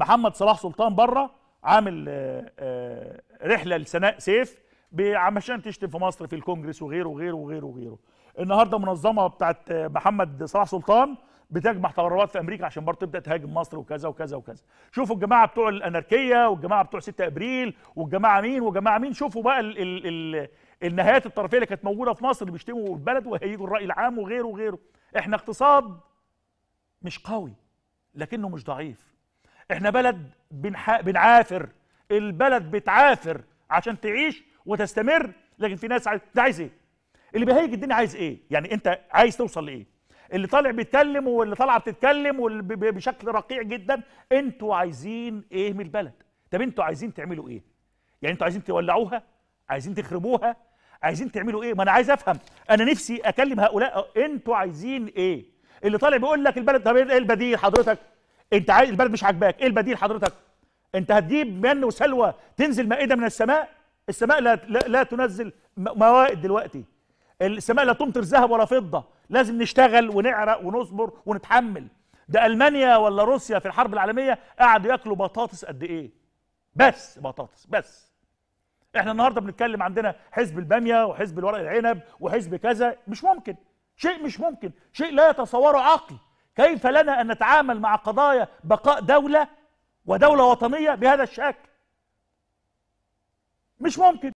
محمد صلاح سلطان بره عامل آه، آه، رحله لسناء سيف عشان تشتم في مصر في الكونجرس وغيره وغيره وغيره وغيره النهارده منظمه بتاعت آه، محمد صلاح سلطان بتجمع تبرعات في امريكا عشان برضه تبدا تهاجم مصر وكذا وكذا وكذا شوفوا الجماعه بتوع الاناركيه والجماعه بتوع 6 ابريل والجماعه مين والجماعه مين شوفوا بقى ال ال ال النهايات الطرفيه اللي كانت موجوده في مصر اللي بيشتموا البلد وهيجوا الراي العام وغيره وغيره احنا اقتصاد مش قوي لكنه مش ضعيف احنا بلد بنح... بنعافر البلد بتعافر عشان تعيش وتستمر لكن في ناس عايز ده عايز ايه اللي بيهيج الدنيا عايز ايه يعني انت عايز توصل لايه اللي طالع بيتكلم واللي طالعه بتتكلم واللي بشكل رقيع جدا انتوا عايزين ايه من البلد طب انتوا عايزين تعملوا ايه يعني انتوا عايزين تولعوها عايزين تخربوها عايزين تعملوا ايه ما انا عايز افهم انا نفسي اكلم هؤلاء انتوا عايزين ايه اللي طالع بيقول لك البلد طب ايه البديل حضرتك انت عايز البلد مش عاجباك ايه البديل حضرتك انت هتجيب من وسلوى تنزل مائده من السماء السماء لا لا, لا تنزل موائد دلوقتي السماء لا تمطر ذهب ولا فضه لازم نشتغل ونعرق ونصبر ونتحمل ده المانيا ولا روسيا في الحرب العالميه قعدوا ياكلوا بطاطس قد ايه بس بطاطس بس احنا النهارده بنتكلم عندنا حزب الباميه وحزب الورق العنب وحزب كذا مش ممكن شيء مش ممكن شيء لا يتصوره عقل كيف لنا أن نتعامل مع قضايا بقاء دولة ودولة وطنية بهذا الشكل مش ممكن